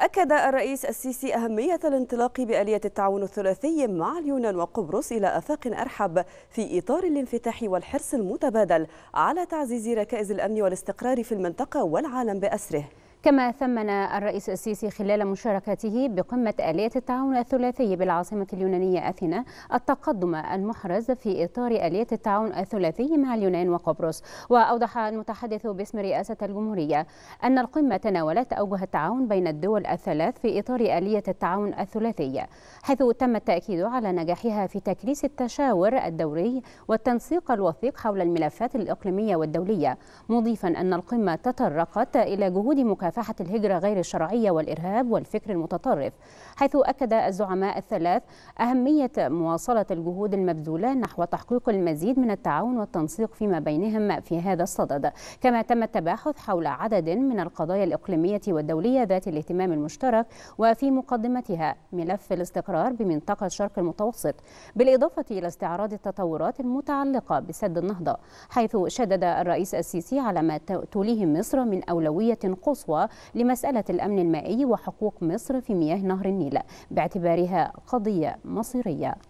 أكد الرئيس السيسي أهمية الانطلاق بآلية التعاون الثلاثي مع اليونان وقبرص إلى آفاق أرحب في إطار الانفتاح والحرص المتبادل على تعزيز ركائز الأمن والاستقرار في المنطقة والعالم بأسره كما ثمن الرئيس السيسي خلال مشاركته بقمة آلية التعاون الثلاثي بالعاصمة اليونانية أثينا التقدم المحرز في إطار آلية التعاون الثلاثي مع اليونان وقبرص وأوضح المتحدث باسم رئاسة الجمهورية أن القمة تناولت أوجه التعاون بين الدول الثلاث في إطار آلية التعاون الثلاثي حيث تم التأكيد على نجاحها في تكريس التشاور الدوري والتنسيق الوثيق حول الملفات الإقليمية والدولية مضيفا أن القمة تطرقت إلى جهود مكافحة مكافحة الهجرة غير الشرعية والإرهاب والفكر المتطرف حيث أكد الزعماء الثلاث أهمية مواصلة الجهود المبذولة نحو تحقيق المزيد من التعاون والتنسيق فيما بينهم في هذا الصدد كما تم التباحث حول عدد من القضايا الإقليمية والدولية ذات الاهتمام المشترك وفي مقدمتها ملف الاستقرار بمنطقة الشرق المتوسط بالإضافة إلى استعراض التطورات المتعلقة بسد النهضة حيث شدد الرئيس السيسي على ما توليه مصر من أولوية قصوى لمسألة الأمن المائي وحقوق مصر في مياه نهر النيل باعتبارها قضية مصيرية